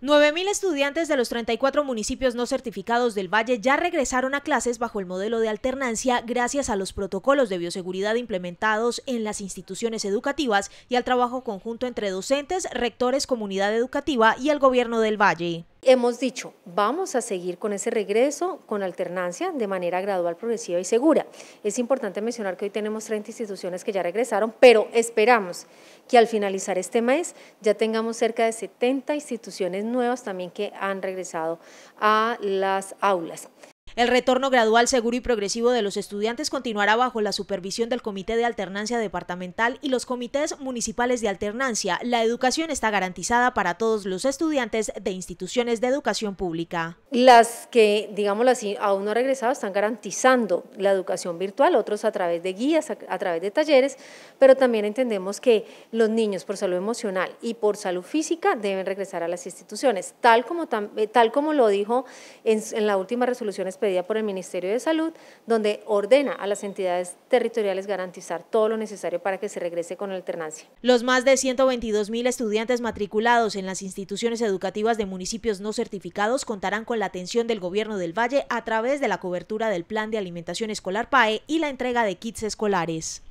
9.000 estudiantes de los 34 municipios no certificados del Valle ya regresaron a clases bajo el modelo de alternancia gracias a los protocolos de bioseguridad implementados en las instituciones educativas y al trabajo conjunto entre docentes, rectores, comunidad educativa y el gobierno del Valle. Hemos dicho, vamos a seguir con ese regreso con alternancia de manera gradual, progresiva y segura. Es importante mencionar que hoy tenemos 30 instituciones que ya regresaron, pero esperamos que al finalizar este mes ya tengamos cerca de 70 instituciones nuevas también que han regresado a las aulas. El retorno gradual, seguro y progresivo de los estudiantes continuará bajo la supervisión del Comité de Alternancia Departamental y los comités municipales de alternancia. La educación está garantizada para todos los estudiantes de instituciones de educación pública. Las que, digámoslo así, aún no han regresado están garantizando la educación virtual, otros a través de guías, a, través de talleres, pero también entendemos que los niños por salud emocional y por salud física deben regresar a las instituciones, tal como, eh, tal como lo dijo en, la última resolución específica pedida por el Ministerio de Salud, donde ordena a las entidades territoriales garantizar todo lo necesario para que se regrese con alternancia. Los más de 122 mil estudiantes matriculados en las instituciones educativas de municipios no certificados contarán con la atención del Gobierno del Valle a través de la cobertura del Plan de Alimentación Escolar PAE y la entrega de kits escolares.